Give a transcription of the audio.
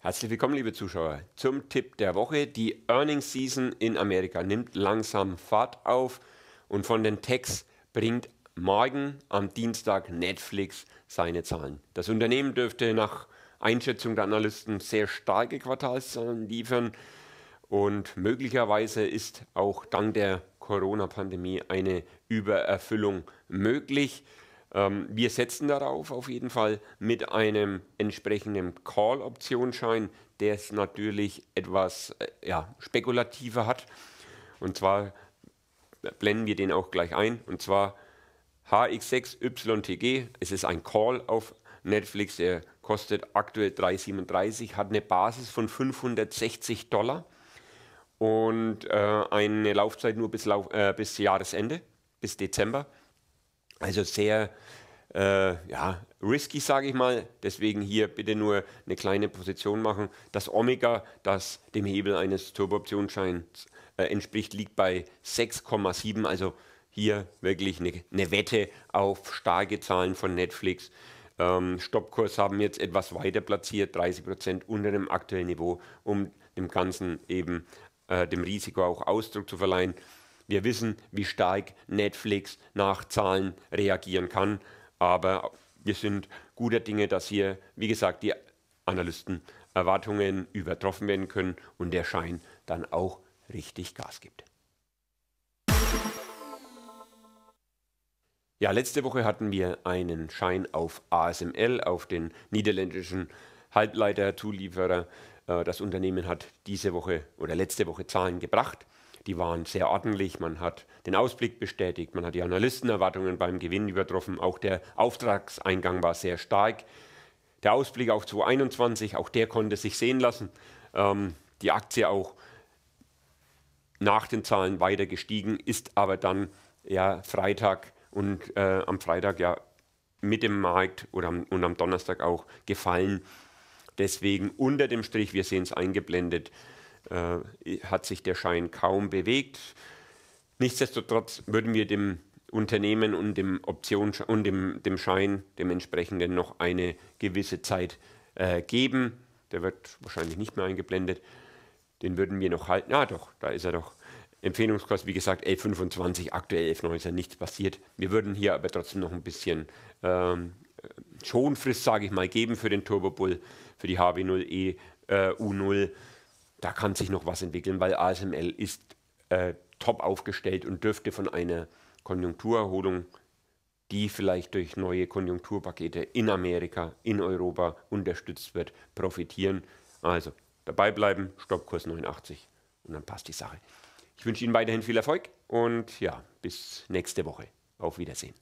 Herzlich willkommen, liebe Zuschauer, zum Tipp der Woche. Die Earnings Season in Amerika nimmt langsam Fahrt auf und von den Techs bringt morgen am Dienstag Netflix seine Zahlen. Das Unternehmen dürfte nach Einschätzung der Analysten sehr starke Quartalszahlen liefern und möglicherweise ist auch dank der Corona-Pandemie eine Übererfüllung möglich. Ähm, wir setzen darauf auf jeden Fall mit einem entsprechenden Call-Optionsschein, der es natürlich etwas äh, ja, spekulativer hat. Und zwar blenden wir den auch gleich ein. Und zwar HX6YTG. Es ist ein Call auf Netflix. Der kostet aktuell 3,37, hat eine Basis von 560 Dollar und äh, eine Laufzeit nur bis, Lauf äh, bis Jahresende, bis Dezember. Also sehr äh, ja, risky, sage ich mal. Deswegen hier bitte nur eine kleine Position machen. Das Omega, das dem Hebel eines Turbooptionsscheins äh, entspricht, liegt bei 6,7. Also hier wirklich eine, eine, Wette auf starke Zahlen von Netflix. Ähm, Stoppkurs haben jetzt etwas weiter platziert, 30 unter dem aktuellen Niveau, um dem Ganzen eben äh, dem Risiko auch Ausdruck zu verleihen. Wir wissen, wie stark Netflix nach Zahlen reagieren kann, aber wir sind guter Dinge, dass hier, wie gesagt, die Analysten Erwartungen übertroffen werden können und der Schein dann auch richtig Gas gibt. Ja, letzte Woche hatten wir einen Schein auf ASML, auf den niederländischen Halbleiter-Zulieferer. Äh, das Unternehmen hat diese Woche oder letzte Woche Zahlen gebracht die waren sehr ordentlich. Man hat den Ausblick bestätigt, man hat die Analystenerwartungen beim Gewinn übertroffen. Auch der Auftragseingang war sehr stark. Der Ausblick auf 2021, auch der konnte sich sehen lassen. Ähm, die Aktie auch nach den Zahlen weiter gestiegen, ist aber dann ja Freitag und äh, am Freitag ja mit dem Markt oder am, und am Donnerstag auch gefallen. Deswegen unter dem Strich, wir sehen es eingeblendet, äh, hat sich der Schein kaum bewegt. Nichtsdestotrotz würden wir dem Unternehmen und dem Option und dem, dem Schein dem entsprechenden noch eine gewisse Zeit äh, geben. Der wird wahrscheinlich nicht mehr eingeblendet. Den würden wir noch halten. Ah, doch, da ist er doch. Empfehlungskurs, wie gesagt, 11,25, aktuell 11,9 ist ja nichts passiert. Wir würden hier aber trotzdem noch ein bisschen ähm, Schonfrist, sage ich mal, geben für den Turbo Bull, für die HW0E äh, U0 da kann sich noch was entwickeln, weil ASML ist äh, top aufgestellt und dürfte von einer Konjunkturerholung, die vielleicht durch neue Konjunkturpakete in Amerika, in Europa unterstützt wird, profitieren. Also dabei bleiben, Stoppkurs 89 und dann passt die Sache. Ich wünsche Ihnen weiterhin viel Erfolg und ja, bis nächste Woche. Auf Wiedersehen.